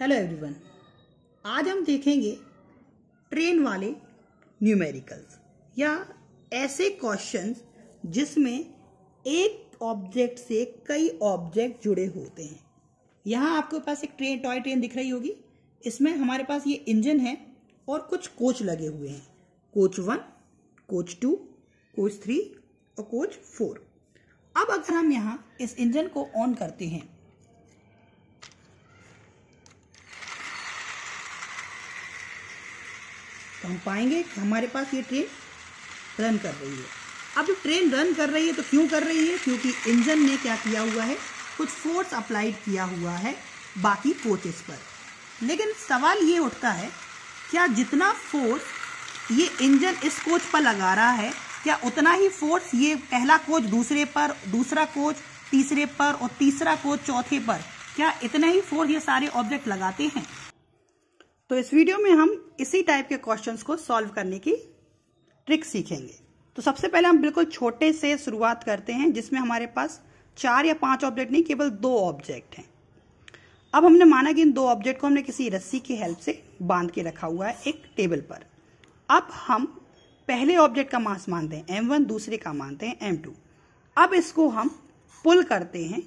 hello everyone आज हम देखेंगे ट्रेन वाले न्यूमेरिकल्स या ऐसे क्वेश्चंस जिसमें एक ऑब्जेक्ट से कई ऑब्जेक्ट जुड़े होते हैं यहाँ आपके पास एक ट्रेन टॉय ट्रेन दिख रही होगी इसमें हमारे पास ये इंजन है और कुछ कोच लगे हुए हैं coach one coach two coach three और कोच फोर अब अगर हम यहाँ इस इंजन को ऑन करते हैं हम पाएंगे कि हमारे पास ये ट्रेन रन कर रही है अब ट्रेन रन कर रही है तो क्यों कर रही है क्योंकि इंजन ने क्या किया हुआ है कुछ फोर्स अप्लाइड किया हुआ है बाकी कोचेस पर लेकिन सवाल ये उठता है क्या जितना फोर्स ये इंजन इस कोच पर लगा रहा है क्या उतना ही फोर्स ये पहला कोच दूसरे पर दूसरा कोच तीसरे पर और तीसरा कोच चौथे पर क्या इतना ही फोर्स ये सारे ऑब्जेक्ट लगाते हैं तो इस वीडियो में हम इसी टाइप के क्वेश्चंस को सॉल्व करने की ट्रिक सीखेंगे तो सबसे पहले हम बिल्कुल छोटे से शुरुआत करते हैं जिसमें हमारे पास चार या पांच ऑब्जेक्ट नहीं केवल दो ऑब्जेक्ट हैं अब हमने माना कि इन दो ऑब्जेक्ट को हमने किसी रस्सी की हेल्प से बांध के रखा हुआ है एक टेबल पर अब हम पहले ऑब्जेक्ट का मास मानते हैं वन दूसरे का मानते हैं टू अब इसको हम पुल करते हैं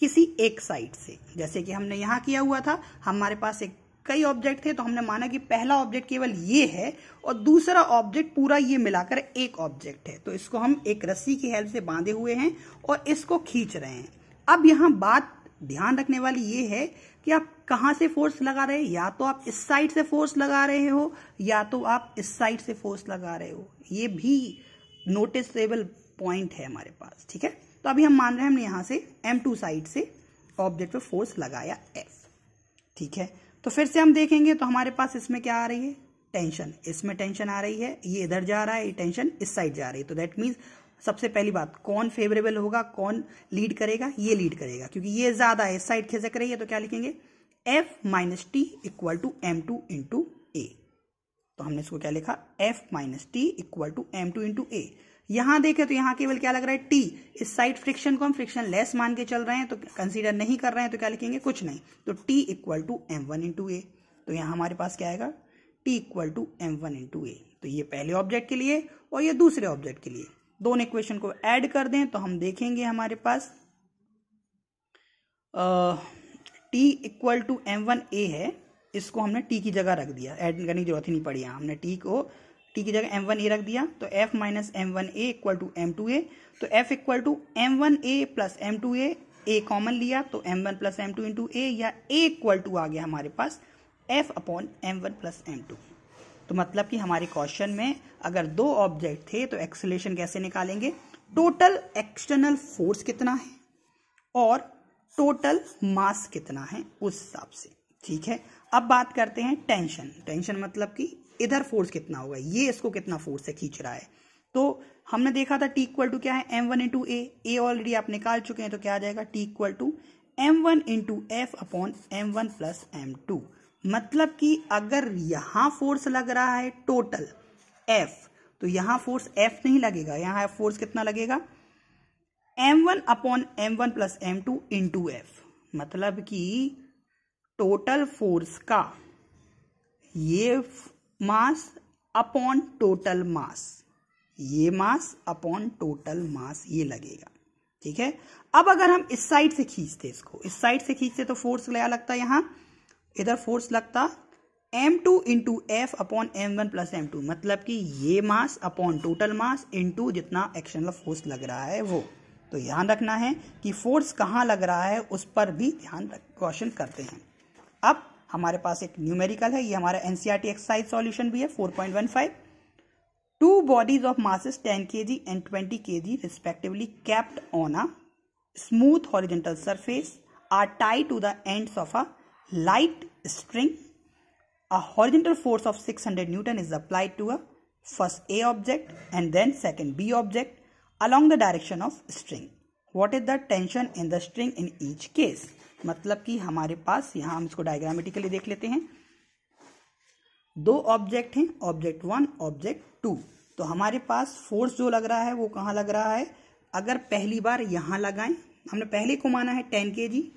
किसी एक साइड से जैसे कि हमने यहां किया हुआ था हमारे पास एक कई ऑब्जेक्ट थे तो हमने माना कि पहला ऑब्जेक्ट केवल ये है और दूसरा ऑब्जेक्ट पूरा ये मिलाकर एक ऑब्जेक्ट है तो इसको हम एक रस्सी की हेल्प से बांधे हुए हैं और इसको खींच रहे हैं अब यहां बात ध्यान रखने वाली ये है कि आप कहां से फोर्स लगा रहे हैं या तो आप इस साइड से फोर्स लगा रहे हो या तो आप इस साइड से फोर्स लगा रहे हो ये भी नोटिसबल पॉइंट है हमारे पास ठीक है तो अभी हम मान रहे हैं हमने यहां से एम टू साइड से ऑब्जेक्ट पर फोर्स लगाया एफ ठीक है तो फिर से हम देखेंगे तो हमारे पास इसमें क्या आ रही है टेंशन इसमें टेंशन आ रही है ये इधर जा रहा है ये टेंशन इस साइड जा रही है तो दैट मीन्स सबसे पहली बात कौन फेवरेबल होगा कौन लीड करेगा ये लीड करेगा क्योंकि ये ज्यादा है इस साइड खिसक रही है तो क्या लिखेंगे F minus T equal to M two into A तो हमने इसको क्या लिखा F minus T equal to M two into A यहां देखें तो यहां केवल क्या लग रहा है टी इस साइड फ्रिक्शन को हम फ्रिक्शन लेस मान के चल रहे हैं तो कंसीडर नहीं कर रहे हैं तो क्या लिखेंगे कुछ नहीं तो T equal to M one into A तो यहाँ हमारे पास क्या आएगा T equal to M one into A तो ये पहले ऑब्जेक्ट के लिए और ये दूसरे ऑब्जेक्ट के लिए दोनों इक्वेशन को एड कर दें तो हम देखेंगे हमारे पास T equal to M one A है इसको हमने टी की जगह रख दिया एड करने की जरूरत ही नहीं पड़ी हमने टी को टी की जगह एम वन ए रख दिया तो F minus M one A equal to M two A तो F equal to M one A plus M two A A common लिया तो M one plus M two into A या A equal to आ गया हमारे पास F upon M one plus M two तो मतलब कि हमारे क्वेश्चन में अगर दो ऑब्जेक्ट थे तो एक्सलेशन कैसे निकालेंगे टोटल एक्सटर्नल फोर्स कितना है और टोटल मास कितना है उस हिसाब से ठीक है अब बात करते हैं टेंशन टेंशन मतलब कि इधर फोर्स कितना होगा ये इसको कितना फोर्स से खींच रहा है तो हमने देखा था टी इक्वल टू क्या है M one into A A already आप निकाल चुके हैं तो क्या आ जाएगा T equal to M one into F upon M one plus M two मतलब कि अगर यहाँ फोर्स लग रहा है टोटल F तो यहाँ फोर्स F नहीं लगेगा यहाँ फोर्स कितना लगेगा M one upon M one plus M two into F मतलब कि टोटल फोर्स का ये मास अपॉन टोटल मास ये मास अपॉन टोटल मास ये लगेगा ठीक है अब अगर हम इस साइड से खींचते इसको इस साइड से खींचते तो फोर्स लगा लगता यहां इधर फोर्स लगता M two into F upon M one plus M two मतलब कि ये mass upon total mass into जितना एक्शनल फोर्स लग रहा है वो तो ध्यान रखना है कि फोर्स कहाँ लग रहा है उस पर भी ध्यान क्वेश्चन करते हैं अब हमारे पास एक न्यूमेरिकल है ये हमारा एनसीआरटी एक्सरसाइज सॉल्यूशन भी है 4.15 point one five two bodies of masses ten K G and twenty K G respectively kept on a smooth horizontal surface are tied to the end of a light string a horizontal force of six hundred newton is applied to a first A object and then second B object along the direction of string what is the tension in the string in each case मतलब कि हमारे पास यहाँ हम इसको diagrammatically देख लेते हैं दो ऑब्जेक्ट हैं ऑब्जेक्ट वन ऑब्जेक्ट टू तो हमारे पास फोर्स जो लग रहा है वो कहाँ लग रहा है अगर पहली बार यहाँ लगाएं हमने पहले को माना है टेन के जी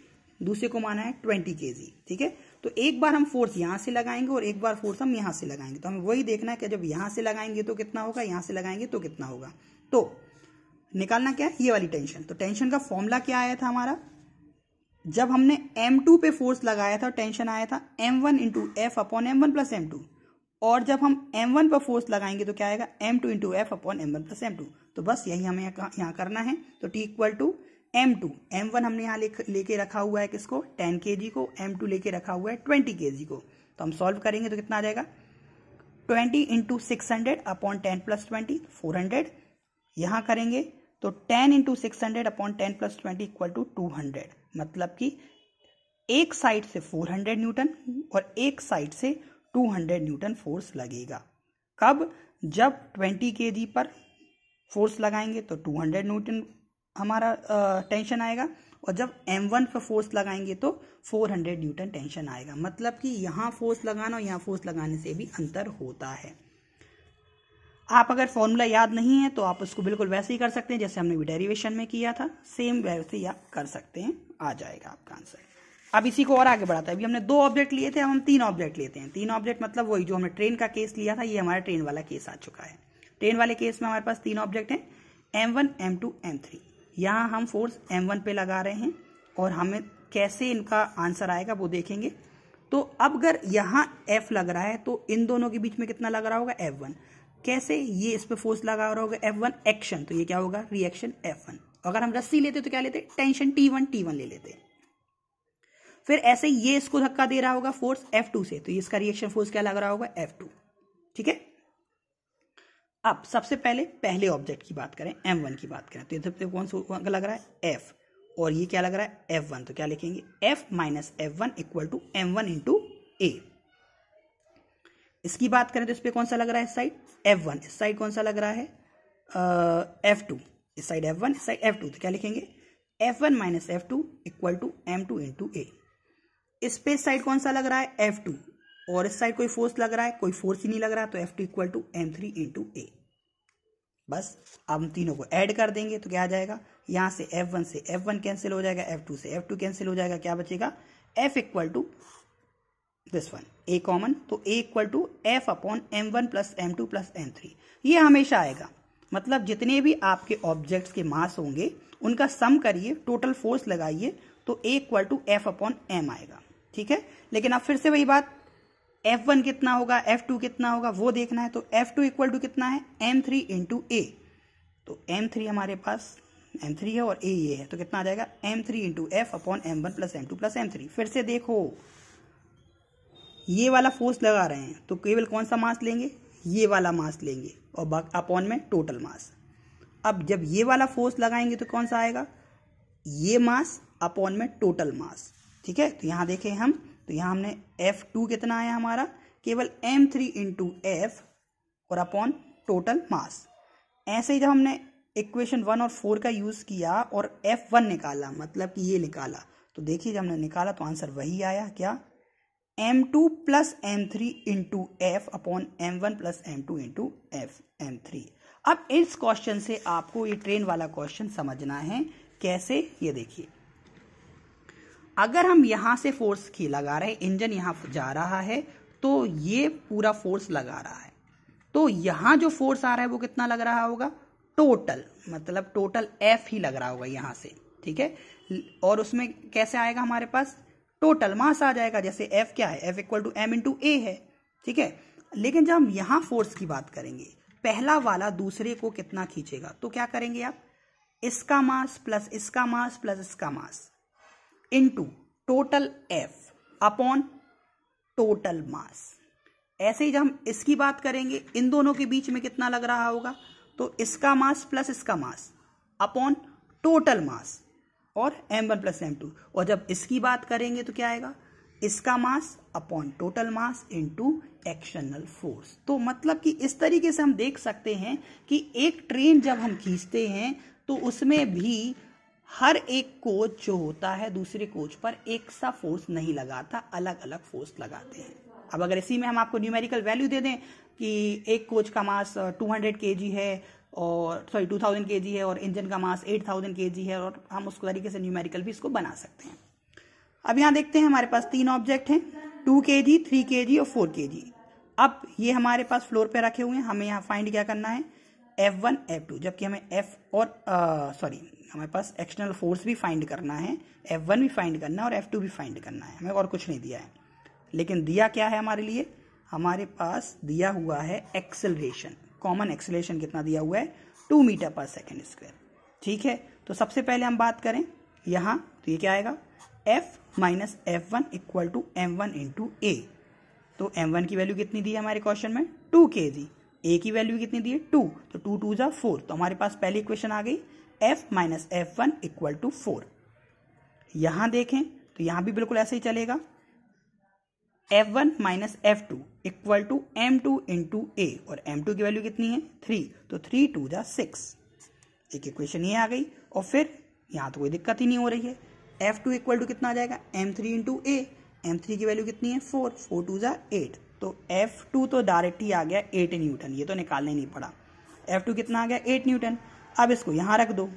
दूसरे को माना है ट्वेंटी के जी ठीक है तो एक बार हम फोर्स यहाँ से लगाएंगे और एक बार फोर्स हम यहाँ से लगाएंगे तो हमें वही देखना है कि जब यहाँ से लगाएंगे तो कितना होगा यहाँ से लगाएंगे तो कितना होगा तो निकालना क्या है ये वाली टेंशन तो टेंशन का फॉर्मूला क्या आया था हमारा जब हमने M2 पे फोर्स लगाया था टेंशन आया था M1 one into F upon M one plus M two और जब हम M1 पर फोर्स लगाएंगे तो क्या आएगा M2 two into F upon M one plus M two तो बस यही हमें यहाँ करना है तो T equal to M two M one हमने यहाँ लेके रखा हुआ है किसको टेन के जी को एम टू लेके रखा हुआ है ट्वेंटी के जी को तो हम सॉल्व करेंगे तो कितना आ जाएगा twenty into six hundred upon ten plus twenty four hundred यहाँ करेंगे तो ten into six hundred upon ten plus twenty equal to two hundred मतलब कि एक साइड से 400 न्यूटन और एक साइड से 200 न्यूटन फोर्स लगेगा कब जब 20 के पर फोर्स लगाएंगे तो 200 न्यूटन हमारा टेंशन आएगा और जब M1 पर फोर्स लगाएंगे तो 400 न्यूटन टेंशन आएगा मतलब कि यहाँ फोर्स लगाना और यहाँ फोर्स लगाने से भी अंतर होता है आप अगर फॉर्मूला याद नहीं है तो आप उसको बिल्कुल वैसे ही कर सकते हैं जैसे हमने डेरिवेशन में किया था सेम वैसे ही आप कर सकते हैं आ जाएगा आपका आंसर अब इसी को और आगे बढ़ाते हैं अभी हमने दो ऑब्जेक्ट लिए थे अब हम तीन ऑब्जेक्ट लेते हैं तीन ऑब्जेक्ट मतलब वही जो हमने ट्रेन का केस लिया था ये हमारा ट्रेन वाला केस आ चुका है ट्रेन वाले केस में हमारे पास तीन ऑब्जेक्ट हैं M one M two M three यहाँ हम फोर्स एम वन पे लगा रहे हैं और हमें कैसे इनका आंसर आएगा वो देखेंगे तो अब अगर यहाँ एफ लग रहा है तो इन दोनों के बीच में कितना लग रहा होगा एफ वन कैसे ये इस पर फोर्स लगा रहा होगा एफ वन एक्शन तो ये क्या होगा रिएक्शन एफ वन अगर हम रस्सी लेते तो क्या लेते tension T one T one ले लेते फिर ऐसे ये इसको धक्का दे रहा होगा फोर्स एफ टू से तो इसका रिएक्शन फोर्स क्या लग रहा होगा एफ टू ठीक है अब सबसे पहले पहले ऑब्जेक्ट की बात करें एम वन की बात करें तो ये सबसे कौन सा लग रहा है एफ और ये क्या लग रहा है एफ वन तो क्या लिखेंगे F minus F one equal to M one into A इसकी बात करें तो इस पर कौन सा लग रहा है साइड एफ वन इस साइड कौन सा लग रहा है एफ टू इस साइड एफ वन इस साइड एफ टू तो क्या लिखेंगे F one minus F two equal to M two into A इस पे साइड कौन सा लग रहा है एफ टू और इस साइड कोई फोर्स लग रहा है कोई फोर्स ही नहीं लग रहा तो F two equal to M three into A बस अब हम तीनों को ऐड कर देंगे तो क्या आ जाएगा यहाँ से एफ वन से एफ वन कैंसिल हो जाएगा एफ टू से एफ टू कैंसिल हो जाएगा क्या बचेगा F equal to this one A common तो A equal to F upon M one plus M two plus M three ये हमेशा आएगा मतलब जितने भी आपके ऑब्जेक्ट्स के मास होंगे उनका सम करिए टोटल फोर्स लगाइए तो A equal to F upon M आएगा ठीक है लेकिन अब फिर से वही बात एफ वन कितना होगा एफ टू कितना होगा वो देखना है तो एफ टू इक्वल टू कितना है एम थ्री इंटू ए तो एम थ्री हमारे पास एम थ्री है और ए ये है तो कितना आ जाएगा M three into F upon M one plus M two plus M three फिर से देखो ये वाला फोर्स लगा रहे हैं तो केवल कौन सा मास लेंगे ये वाला मास लेंगे और अपॉन में टोटल मास अब जब ये वाला फोर्स लगाएंगे तो कौन सा आएगा ये मास अपॉन में टोटल मास ठीक है तो यहाँ देखें हम तो यहाँ हमने एफ टू कितना आया हमारा केवल एम थ्री इंटू एफ और अपॉन टोटल मास ऐसे ही जब हमने इक्वेशन वन और फोर का यूज़ किया और एफ वन निकाला मतलब कि ये निकाला तो देखिए जब हमने निकाला तो आंसर वही आया क्या M two plus M three into F upon M one plus M two into F M three अब इस क्वेश्चन से आपको ये ट्रेन वाला क्वेश्चन समझना है कैसे ये देखिए अगर हम यहां से फोर्स की लगा रहे हैं इंजन यहां जा रहा है तो ये पूरा फोर्स लगा रहा है तो यहां जो फोर्स आ रहा है वो कितना लग रहा होगा टोटल मतलब टोटल एफ ही लग रहा होगा यहां से ठीक है और उसमें कैसे आएगा हमारे पास टोटल मास आ जाएगा जैसे एफ क्या है F equal to M into A है ठीक है लेकिन जब हम यहां फोर्स की बात करेंगे पहला वाला दूसरे को कितना खींचेगा तो क्या करेंगे आप इसका मास प्लस इसका मास प्लस इसका mass into total F upon total mass ऐसे ही जब हम इसकी बात करेंगे इन दोनों के बीच में कितना लग रहा होगा तो इसका मास प्लस इसका मास अपॉन टोटल मास और M one plus M two और जब इसकी बात करेंगे तो क्या आएगा इसका mass upon total mass into एक्शनल फोर्स तो मतलब कि इस तरीके से हम देख सकते हैं कि एक ट्रेन जब हम खींचते हैं तो उसमें भी हर एक कोच जो होता है दूसरे कोच पर एक सा फोर्स नहीं लगाता अलग अलग फोर्स लगाते हैं अब अगर इसी में हम आपको न्यूमेरिकल वैल्यू दे दें कि एक कोच का मास 200 केजी है और सॉरी टू थाउजेंड के जी है और इंजन का मास एट थाउजेंड के जी है और हम उसको तरीके से न्यूमेरिकल भी इसको बना सकते हैं अब यहाँ देखते हैं हमारे पास तीन ऑब्जेक्ट हैं टू के जी थ्री के जी और फोर के जी अब ये हमारे पास फ्लोर पे रखे हुए हैं हमें यहाँ फाइंड क्या करना है एफ वन एफ टू जबकि हमें एफ और सॉरी हमारे पास एक्सटर्नल फोर्स भी फाइंड करना है एफ वन भी फाइंड करना है और एफ टू भी फाइंड करना है हमें और कुछ नहीं दिया है लेकिन दिया क्या है हमारे लिए हमारे पास दिया हुआ है एक्सेलरेशन कॉमन एक्सलेशन कितना दिया हुआ है two meter per second square ठीक है तो सबसे पहले हम बात करें यहां तो ये क्या आएगा F minus F one equal to M one into A तो एम वन की वैल्यू कितनी दी है हमारे क्वेश्चन में टू के जी ए की वैल्यू कितनी दी है टू तो टू टू जा फोर तो हमारे पास पहली क्वेश्चन आ गई F minus F one equal to four यहां देखें तो यहां भी बिल्कुल ऐसे ही चलेगा F one minus F two equal to M two into A और एम टू की वैल्यू कितनी है थ्री तो थ्री टू जा सिक्स एक इक्वेशन ये आ गई और फिर यहाँ तो कोई दिक्कत ही नहीं हो रही है एफ टू इक्वल टू कितना आ जाएगा M three into A M three की वैल्यू कितनी है फोर फोर टू जा एट तो एफ टू तो डायरेक्ट ही आ गया एट न्यूटन ये तो निकालना ही नहीं पड़ा एफ टू कितना आ गया एट न्यूटन अब इसको यहाँ रख दो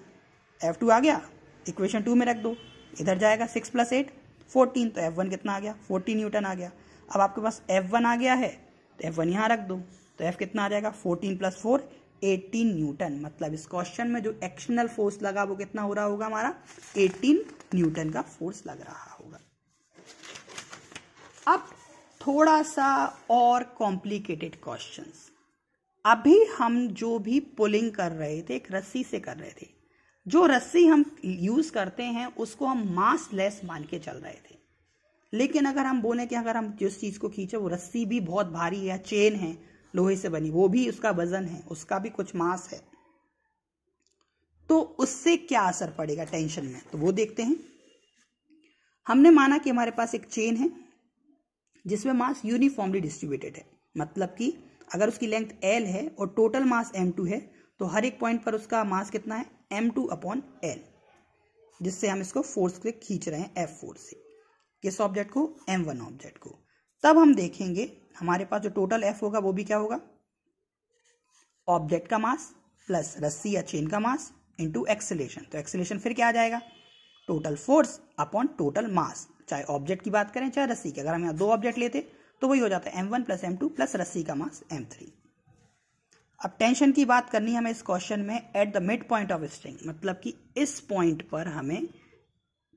एफ टू आ गया इक्वेशन टू में रख दो इधर जाएगा सिक्स प्लस एट फोर्टीन तो एफ वन कितना आ गया फोर्टीन न्यूटन आ गया अब आपके पास एफ वन आ गया है तो एफ वन यहाँ रख दो तो एफ कितना आ जाएगा fourteen plus four eighteen newton मतलब इस क्वेश्चन में जो एक्शनल फोर्स लगा वो कितना हो रहा होगा हमारा एटीन न्यूटन का फोर्स लग रहा होगा अब थोड़ा सा और कॉम्प्लिकेटेड क्वेश्चंस अभी हम जो भी पुलिंग कर रहे थे एक रस्सी से कर रहे थे जो रस्सी हम यूज़ करते हैं उसको हम मास लेस मान के चल रहे थे लेकिन अगर हम बोले कि अगर हम जिस चीज़ को खींचे वो रस्सी भी बहुत भारी है चेन है लोहे से बनी वो भी उसका वजन है उसका भी कुछ मास है तो उससे क्या असर पड़ेगा टेंशन में तो वो देखते हैं हमने माना कि हमारे पास एक चेन है जिसमें मास यूनिफॉर्मली डिस्ट्रीब्यूटेड है मतलब कि अगर उसकी लेंथ एल है और टोटल मास एम टू है तो हर एक पॉइंट पर उसका मास कितना है एम टू अपॉन एल जिससे हम इसको फोर्स के खींच रहे हैं एफ फोर से किस ऑब्जेक्ट को एम वन ऑब्जेक्ट को तब हम देखेंगे हमारे पास जो टोटल एफ होगा वो भी क्या होगा ऑब्जेक्ट का मास प्लस रस्सी या चेन का मास इंटू एक्सेलेशन तो एक्सेलेशन फिर क्या आ जाएगा total force upon total mass चाहे ऑब्जेक्ट की बात करें चाहे रस्सी की अगर हम यहाँ दो ऑब्जेक्ट लेते तो वही हो जाता है M one plus M two plus रस्सी का मास एम थ्री अब टेंशन की बात करनी है हमें इस क्वेश्चन में at the mid point of string मतलब कि इस पॉइंट पर हमें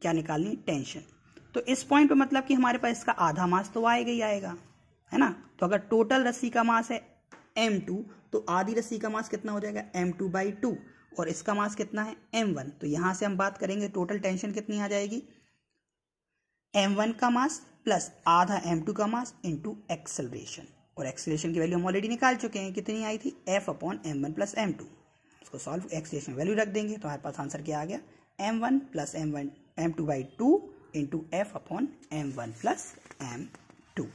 क्या निकालनी टेंशन तो इस पॉइंट पर मतलब कि हमारे पास इसका आधा मास तो आएगा ही आएगा है ना तो अगर टोटल रस्सी का मास है एम टू तो आधी रस्सी का मास कितना हो जाएगा एम टू बाई टू और इसका मास कितना है एम वन तो यहां से हम बात करेंगे टोटल टेंशन कितनी आ जाएगी एम वन का मास प्लस आधा एम टू का मास इंटू एक्सेलरेशन और एक्सीलेशन की वैल्यू हम ऑलरेडी निकाल चुके हैं कितनी आई थी F upon M one plus M two उसको सॉल्व एक्सीलेशन वैल्यू रख देंगे तो हमारे पास आंसर क्या आ गया M one plus M one M two by two into F upon M one plus M to